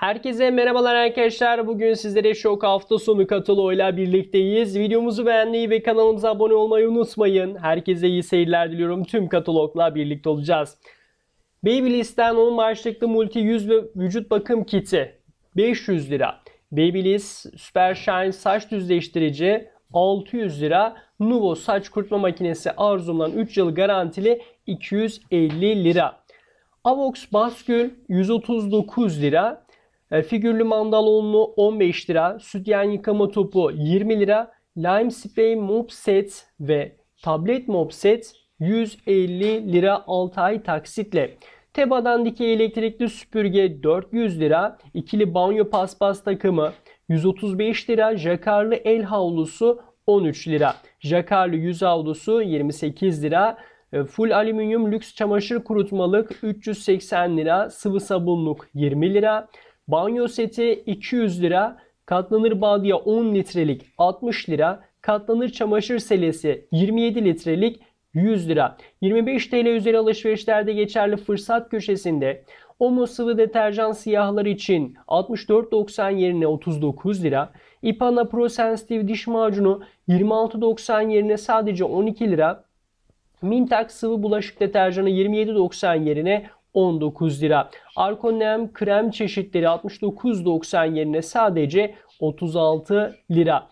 Herkese merhabalar arkadaşlar. Bugün sizlere şok hafta sonu kataloğuyla birlikteyiz. Videomuzu beğenmeyi ve kanalımıza abone olmayı unutmayın. Herkese iyi seyirler diliyorum. Tüm katalogla birlikte olacağız. babyliss 10 başlıklı multi yüz ve vücut bakım kiti 500 lira. Babyliss Super Shine saç düzleştirici 600 lira. Nuvo saç kurutma makinesi Arzum'dan 3 yıl garantili 250 lira. Avox Baskül 139 lira. E, figürlü mandalonlu 15 lira, sütyen yıkama topu 20 lira, lime spray mop set ve tablet mop set 150 lira 6 ay taksitle. Teba'dan dikey elektrikli süpürge 400 lira, ikili banyo paspas takımı 135 lira, jakarlı el havlusu 13 lira, jakarlı yüz havlusu 28 lira, e, full alüminyum lüks çamaşır kurutmalık 380 lira, sıvı sabunluk 20 lira, Banyo seti 200 lira. Katlanır badiye 10 litrelik 60 lira. Katlanır çamaşır selesi 27 litrelik 100 lira. 25 TL üzeri alışverişlerde geçerli fırsat köşesinde Omo sıvı deterjan siyahları için 64.90 yerine 39 lira. Ipana Pro Sensitive diş macunu 26.90 yerine sadece 12 lira. Mintax sıvı bulaşık deterjanı 27.90 yerine 19 lira. Arkonem krem çeşitleri 69.90 yerine sadece 36 lira.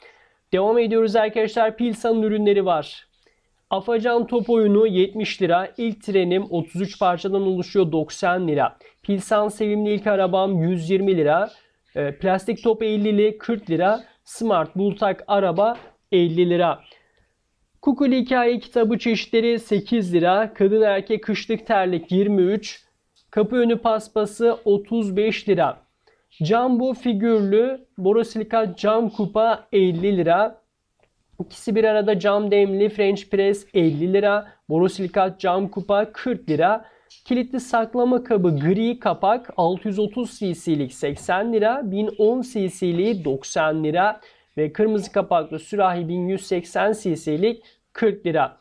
Devam ediyoruz arkadaşlar. Pilsan ürünleri var. Afacan top oyunu 70 lira. İlk trenim 33 parçadan oluşuyor 90 lira. Pilsan sevimli ilk arabam 120 lira. E, plastik top 50'li 40 lira. Smart Bultak araba 50 lira. Kukuli hikaye kitabı çeşitleri 8 lira. Kadın erkek kışlık terlik 23. Kapı önü paspası 35 lira. Cam bu figürlü borosilikat cam kupa 50 lira. İkisi bir arada cam demli French press 50 lira. Borosilikat cam kupa 40 lira. Kilitli saklama kabı gri kapak 630 cc'lik 80 lira, 1010 cc'liği 90 lira ve kırmızı kapaklı sürahi 1180 cc'lik 40 lira.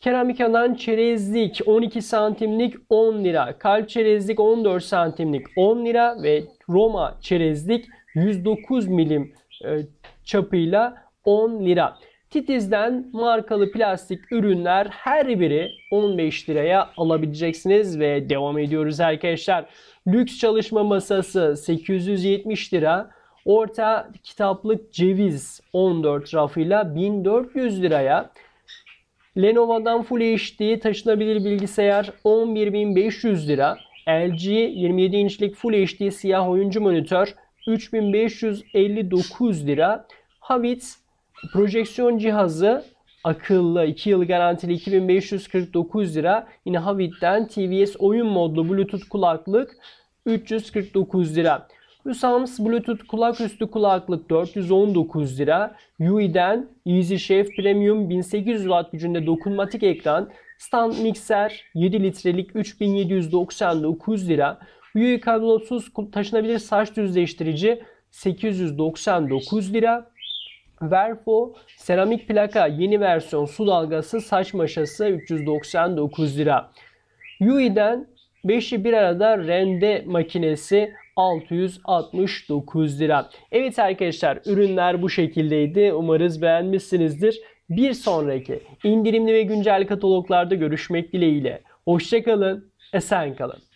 Keramikadan çerezlik 12 santimlik 10 lira. Kalp çerezlik 14 santimlik 10 lira ve Roma çerezlik 109 milim e, çapıyla 10 lira. Titiz'den markalı plastik ürünler her biri 15 liraya alabileceksiniz ve devam ediyoruz arkadaşlar. Lüks çalışma masası 870 lira. Orta kitaplık ceviz 14 rafıyla 1400 liraya. Lenovo'dan Full HD taşınabilir bilgisayar 11.500 lira. LG 27 inçlik Full HD siyah oyuncu monitör 3559 lira. Havit projeksiyon cihazı akıllı 2 yıl garantili 2549 lira. Yine Havit'ten TVS oyun modlu Bluetooth kulaklık 349 lira. Hüsams Bluetooth kulaküstü kulaklık 419 lira. Yui'den EasyShave Premium 1800 Watt gücünde dokunmatik ekran. Stand mikser 7 litrelik 3799 lira. Yui kablosuz taşınabilir saç düzleştirici 899 lira. Verfo seramik plaka yeni versiyon su dalgası saç maşası 399 lira. Yui'den 5'i bir arada rende makinesi 669 lira. Evet arkadaşlar ürünler bu şekildeydi. Umarız beğenmişsinizdir. Bir sonraki indirimli ve güncel kataloglarda görüşmek dileğiyle. Hoşçakalın, esen kalın.